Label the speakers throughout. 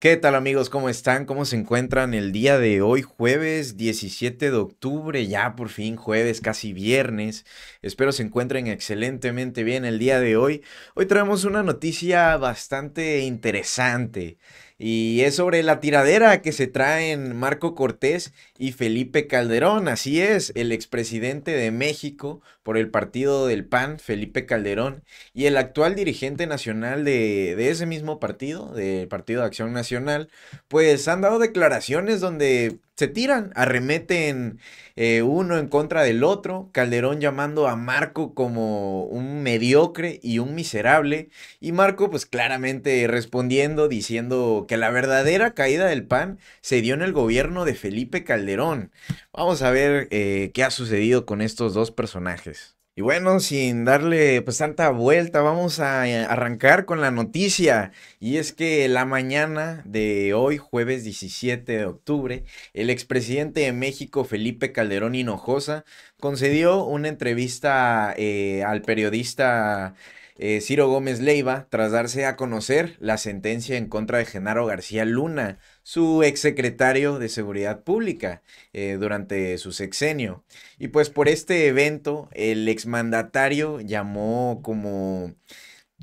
Speaker 1: ¿Qué tal amigos? ¿Cómo están? ¿Cómo se encuentran el día de hoy, jueves 17 de octubre? Ya por fin jueves, casi viernes. Espero se encuentren excelentemente bien el día de hoy. Hoy traemos una noticia bastante interesante y es sobre la tiradera que se traen Marco Cortés y Felipe Calderón. Así es, el expresidente de México por el partido del PAN, Felipe Calderón, y el actual dirigente nacional de, de ese mismo partido, del Partido de Acción Nacional, pues han dado declaraciones donde se tiran, arremeten eh, uno en contra del otro, Calderón llamando a Marco como un mediocre y un miserable, y Marco pues claramente respondiendo diciendo que la verdadera caída del PAN se dio en el gobierno de Felipe Calderón. Vamos a ver eh, qué ha sucedido con estos dos personajes. Y bueno, sin darle pues tanta vuelta, vamos a eh, arrancar con la noticia. Y es que la mañana de hoy, jueves 17 de octubre, el expresidente de México, Felipe Calderón Hinojosa, concedió una entrevista eh, al periodista eh, Ciro Gómez Leiva tras darse a conocer la sentencia en contra de Genaro García Luna su exsecretario de Seguridad Pública eh, durante su sexenio. Y pues por este evento, el exmandatario llamó como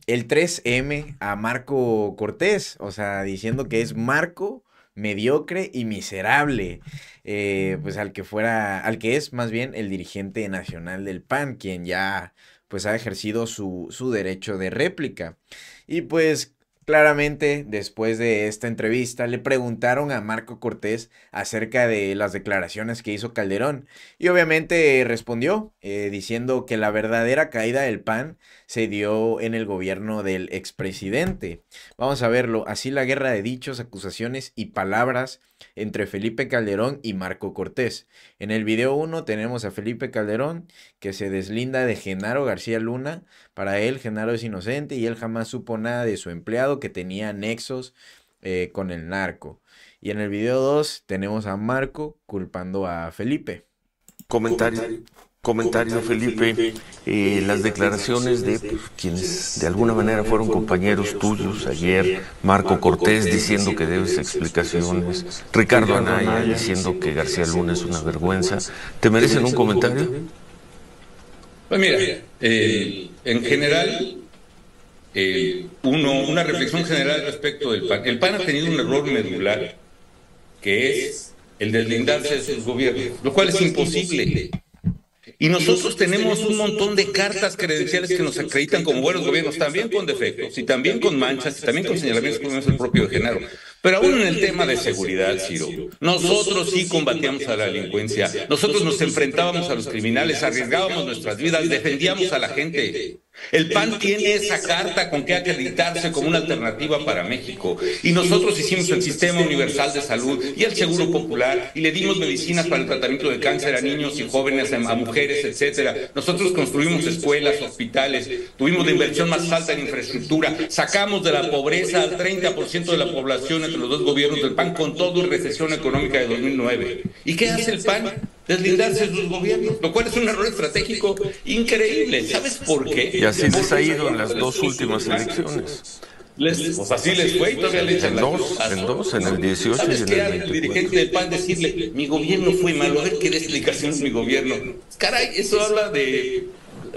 Speaker 1: el 3M a Marco Cortés, o sea, diciendo que es Marco mediocre y miserable, eh, pues al que fuera, al que es más bien el dirigente nacional del PAN, quien ya pues ha ejercido su, su derecho de réplica. Y pues Claramente, después de esta entrevista, le preguntaron a Marco Cortés acerca de las declaraciones que hizo Calderón y obviamente respondió eh, diciendo que la verdadera caída del PAN se dio en el gobierno del expresidente. Vamos a verlo, así la guerra de dichos, acusaciones y palabras entre Felipe Calderón y Marco Cortés. En el video 1 tenemos a Felipe Calderón que se deslinda de Genaro García Luna. Para él, Genaro es inocente y él jamás supo nada de su empleado que tenía nexos eh, con el narco. Y en el video 2 tenemos a Marco culpando a Felipe. Comentario comentario, Felipe, eh, las declaraciones de
Speaker 2: quienes de alguna manera fueron compañeros tuyos ayer, Marco Cortés diciendo que debes explicaciones, Ricardo Anaya diciendo que García Luna es una vergüenza, ¿te merecen un comentario? Pues mira, eh, en general, eh, uno, una reflexión general respecto del PAN. El PAN ha tenido un error medular, que es el deslindarse de sus gobiernos, lo cual es imposible. Y nosotros tenemos un montón de cartas credenciales que nos acreditan como buenos gobiernos, también con defectos, y también con manchas, y también con señalamientos como es el propio de Pero aún en el tema de seguridad, Ciro, nosotros sí combatíamos a la delincuencia, nosotros nos enfrentábamos a los criminales, arriesgábamos nuestras vidas, defendíamos a la gente. El PAN tiene esa carta con que acreditarse como una alternativa para México. Y nosotros hicimos el Sistema Universal de Salud y el Seguro Popular y le dimos medicinas para el tratamiento de cáncer a niños y jóvenes, a mujeres, etcétera. Nosotros construimos escuelas, hospitales, tuvimos la inversión más alta en infraestructura, sacamos de la pobreza al 30% de la población entre los dos gobiernos del PAN con todo y recesión económica de 2009. ¿Y qué hace el PAN? deslindarse de sus gobiernos, lo cual es un error estratégico increíble. ¿Sabes por qué? Y así les ha ido en las dos últimas elecciones.
Speaker 1: Les, pues así les fue y todavía le en dos, En dos, en el 18 y en el 20. El dirigente
Speaker 2: del PAN decirle, mi gobierno fue malo, a ver qué explicación es mi gobierno. Caray, eso habla de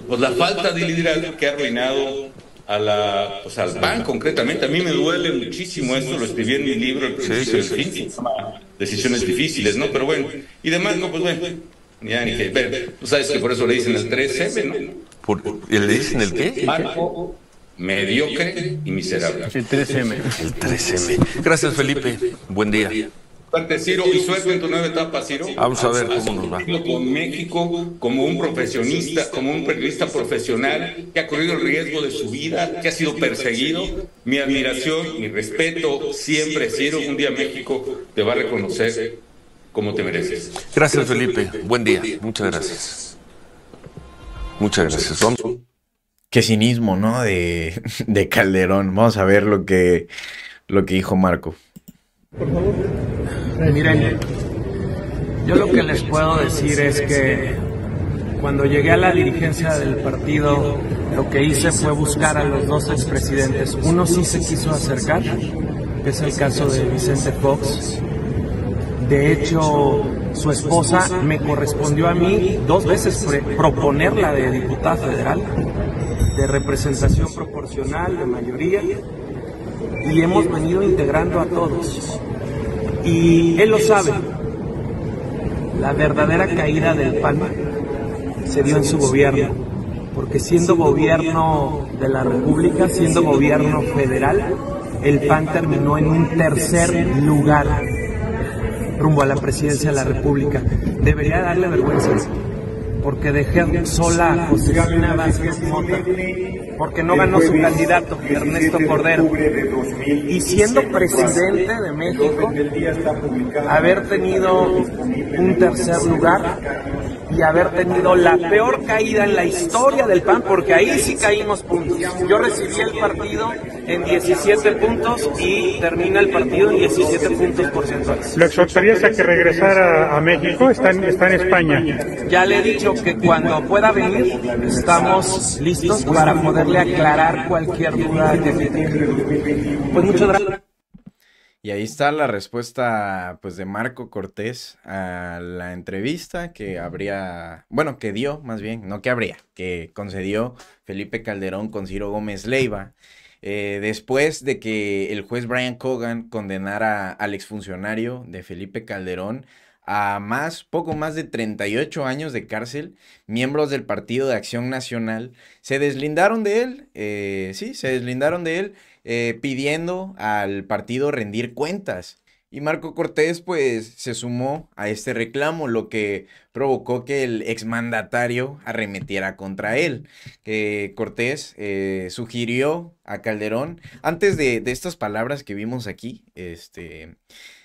Speaker 2: pues, la falta de liderazgo que ha arruinado a la, sea, pues, al PAN concretamente. A mí me duele muchísimo esto, lo escribí en mi libro, sí, sí, sí decisiones difíciles, ¿no? Pero bueno, y demás, no, pues bueno. Ya dije, pero tú sabes que por eso le dicen el 3M, ¿no? Por, ¿Le dicen el qué? Marco mediocre y miserable. El 3M. El 3M. Gracias, Felipe. Buen día en tu Vamos a ver cómo nos va. Con México, como un profesionista, como un periodista profesional que ha corrido el riesgo de su vida, que ha sido perseguido. Mi admiración, mi respeto, siempre, Ciro, un día México te va a reconocer como te mereces. Gracias, Felipe. Buen día.
Speaker 1: Muchas gracias. Muchas gracias. Vamos. Qué cinismo, ¿no? De, de Calderón. Vamos a ver lo que, lo que dijo Marco.
Speaker 3: Por favor. Eh, miren,
Speaker 1: yo lo que les puedo decir es
Speaker 3: que cuando llegué a la dirigencia del partido, lo que hice fue buscar a los dos expresidentes. Uno sí se quiso acercar, que es el caso de Vicente Fox. De hecho, su esposa me correspondió a mí dos veces proponerla de diputada federal, de representación proporcional, de mayoría y hemos venido integrando a todos. Y él lo sabe, la verdadera caída del PAN se dio en su gobierno, porque siendo gobierno de la República, siendo gobierno federal, el PAN terminó en un tercer lugar rumbo a la presidencia de la República. Debería darle vergüenza porque dejé sola a Josefina Vázquez Mota, porque no ganó su candidato Ernesto Cordero. Y siendo presidente de México, haber tenido un tercer lugar y haber tenido la peor caída en la historia del PAN, porque ahí sí caímos puntos. Yo recibí el partido en 17 puntos y termina el partido en 17 puntos porcentuales. ¿Lo
Speaker 2: exhortaría a que regresara a México? Está en, está en España.
Speaker 3: Ya le he dicho que cuando pueda venir estamos listos para poderle aclarar cualquier duda que tenga. Pues muchas gracias.
Speaker 1: Y ahí está la respuesta, pues, de Marco Cortés a la entrevista que habría, bueno, que dio, más bien, no que habría, que concedió Felipe Calderón con Ciro Gómez Leiva. Eh, después de que el juez Brian Cogan condenara al exfuncionario de Felipe Calderón a más, poco más de 38 años de cárcel, miembros del Partido de Acción Nacional se deslindaron de él, eh, sí, se deslindaron de él eh, pidiendo al partido rendir cuentas. Y Marco Cortés pues se sumó a este reclamo, lo que provocó que el exmandatario arremetiera contra él. que Cortés eh, sugirió a Calderón, antes de, estas palabras que vimos aquí, este,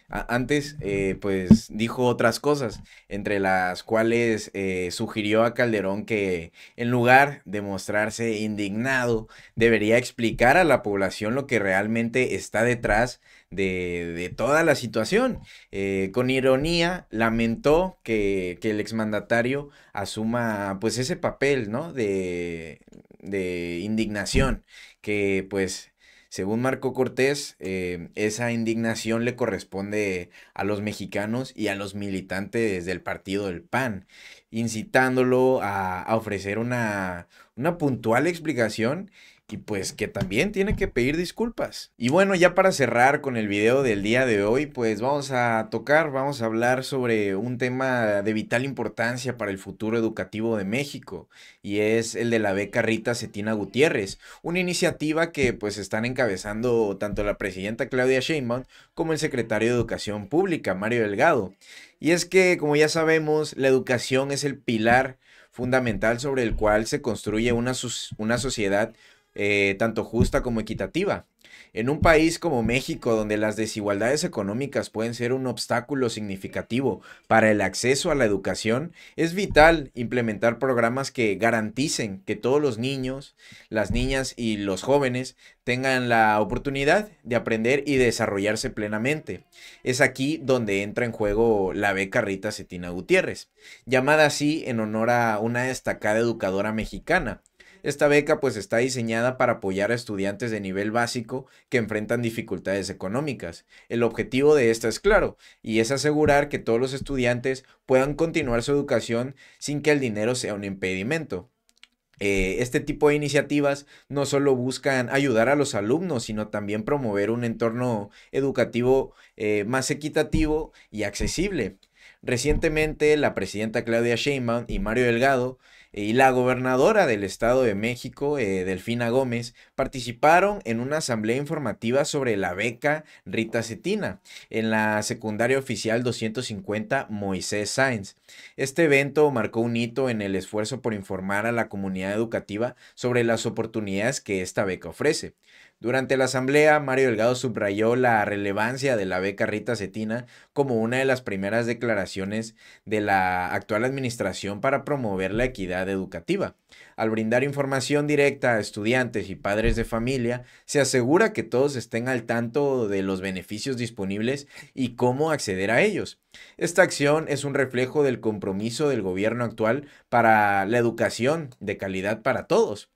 Speaker 1: antes eh, pues dijo otras cosas, entre las cuales eh, sugirió a Calderón que en lugar de mostrarse indignado, debería explicar a la población lo que realmente está detrás de, toda la situación. Eh, con ironía, lamentó que, que el exmandatario asuma pues ese papel, ¿no? De, de indignación, que pues según Marco Cortés, eh, esa indignación le corresponde a los mexicanos y a los militantes del partido del PAN, incitándolo a, ofrecer una, una puntual explicación y pues que también tiene que pedir disculpas. Y bueno, ya para cerrar con el video del día de hoy, pues vamos a tocar, vamos a hablar sobre un tema de vital importancia para el futuro educativo de México y es el de la beca Rita Cetina Gutiérrez, una iniciativa que pues están encabezando tanto la presidenta Claudia Sheinbaum como el secretario de Educación Pública, Mario Delgado. Y es que, como ya sabemos, la educación es el pilar fundamental sobre el cual se construye una, una sociedad eh, tanto justa como equitativa. En un país como México, donde las desigualdades económicas pueden ser un obstáculo significativo para el acceso a la educación, es vital implementar programas que garanticen que todos los niños, las niñas y los jóvenes tengan la oportunidad de aprender y desarrollarse plenamente. Es aquí donde entra en juego la beca Rita Cetina Gutiérrez, llamada así en honor a una destacada educadora mexicana esta beca pues está diseñada para apoyar a estudiantes de nivel básico que enfrentan dificultades económicas. El objetivo de esta es claro, y es asegurar que todos los estudiantes puedan continuar su educación sin que el dinero sea un impedimento. Eh, este tipo de iniciativas no solo buscan ayudar a los alumnos, sino también promover un entorno educativo eh, más equitativo y accesible. Recientemente, la presidenta Claudia Sheinbaum y Mario Delgado y la gobernadora del Estado de México, eh, Delfina Gómez, participaron en una asamblea informativa sobre la beca Rita Cetina en la secundaria oficial 250 Moisés Sáenz. Este evento marcó un hito en el esfuerzo por informar a la comunidad educativa sobre las oportunidades que esta beca ofrece. Durante la asamblea, Mario Delgado subrayó la relevancia de la beca Rita Cetina como una de las primeras declaraciones de la actual administración para promover la equidad educativa. Al brindar información directa a estudiantes y padres de familia, se asegura que todos estén al tanto de los beneficios disponibles y cómo acceder a ellos. Esta acción es un reflejo del compromiso del gobierno actual para la educación de calidad para todos.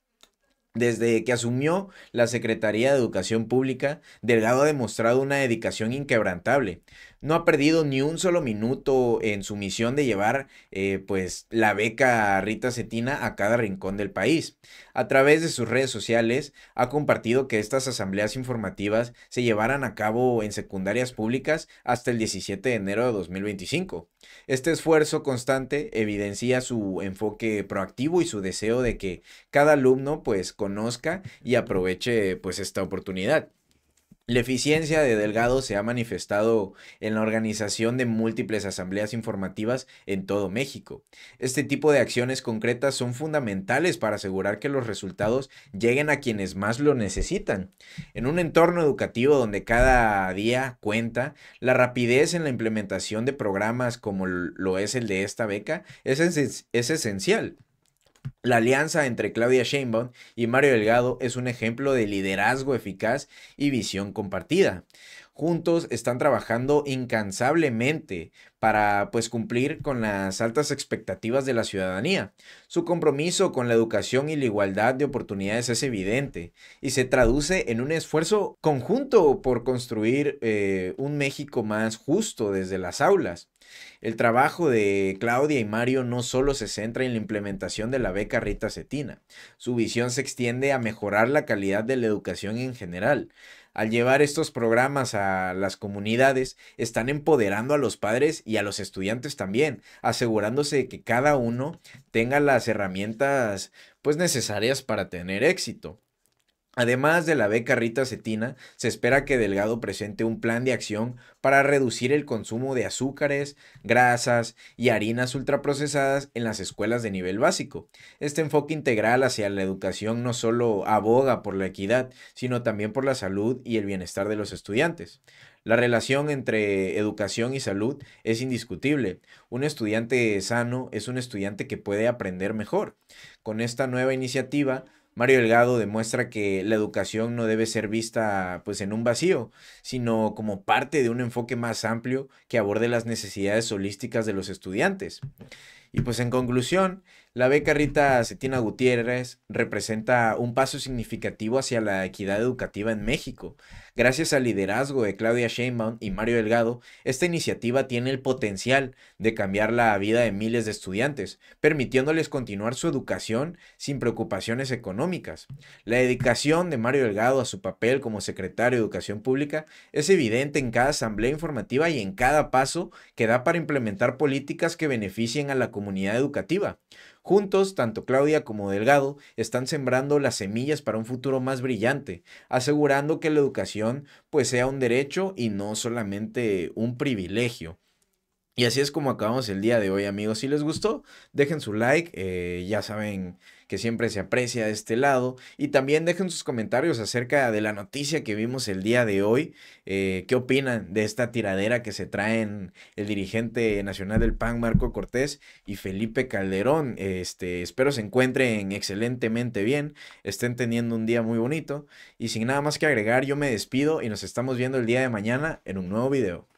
Speaker 1: Desde que asumió la Secretaría de Educación Pública, Delgado ha demostrado una dedicación inquebrantable no ha perdido ni un solo minuto en su misión de llevar eh, pues la beca Rita Cetina a cada rincón del país. A través de sus redes sociales ha compartido que estas asambleas informativas se llevaran a cabo en secundarias públicas hasta el 17 de enero de 2025. Este esfuerzo constante evidencia su enfoque proactivo y su deseo de que cada alumno pues conozca y aproveche pues esta oportunidad. La eficiencia de Delgado se ha manifestado en la organización de múltiples asambleas informativas en todo México. Este tipo de acciones concretas son fundamentales para asegurar que los resultados lleguen a quienes más lo necesitan. En un entorno educativo donde cada día cuenta, la rapidez en la implementación de programas como lo es el de esta beca es, esencial. La alianza entre Claudia Sheinbaum y Mario Delgado es un ejemplo de liderazgo eficaz y visión compartida. Juntos están trabajando incansablemente para pues cumplir con las altas expectativas de la ciudadanía. Su compromiso con la educación y la igualdad de oportunidades es evidente y se traduce en un esfuerzo conjunto por construir eh, un México más justo desde las aulas. El trabajo de Claudia y Mario no solo se centra en la implementación de la beca Rita Cetina, su visión se extiende a mejorar la calidad de la educación en general. Al llevar estos programas a las comunidades, están empoderando a los padres y a los estudiantes también, asegurándose de que cada uno tenga las herramientas pues necesarias para tener éxito. Además de la beca Rita Cetina, se espera que Delgado presente un plan de acción para reducir el consumo de azúcares, grasas y harinas ultraprocesadas en las escuelas de nivel básico. Este enfoque integral hacia la educación no solo aboga por la equidad, sino también por la salud y el bienestar de los estudiantes. La relación entre educación y salud es indiscutible. Un estudiante sano es un estudiante que puede aprender mejor. Con esta nueva iniciativa, Mario Delgado demuestra que la educación no debe ser vista pues en un vacío, sino como parte de un enfoque más amplio que aborde las necesidades holísticas de los estudiantes. Y pues en conclusión, la beca Rita Cetina Gutiérrez representa un paso significativo hacia la equidad educativa en México. Gracias al liderazgo de Claudia Sheinbaum y Mario Delgado, esta iniciativa tiene el potencial de cambiar la vida de miles de estudiantes, permitiéndoles continuar su educación sin preocupaciones económicas. La dedicación de Mario Delgado a su papel como secretario de Educación Pública es evidente en cada asamblea informativa y en cada paso que da para implementar políticas que beneficien a la comunidad comunidad educativa. Juntos, tanto Claudia como Delgado están sembrando las semillas para un futuro más brillante, asegurando que la educación pues sea un derecho y no solamente un privilegio. Y así es como acabamos el día de hoy, amigos. Si les gustó, dejen su like. Eh, ya saben que siempre se aprecia de este lado. Y también dejen sus comentarios acerca de la noticia que vimos el día de hoy. Eh, ¿Qué opinan de esta tiradera que se traen el dirigente nacional del PAN, Marco Cortés, y Felipe Calderón? Este, espero se encuentren excelentemente bien, estén teniendo un día muy bonito. Y sin nada más que agregar, yo me despido y nos estamos viendo el día de mañana en un nuevo video.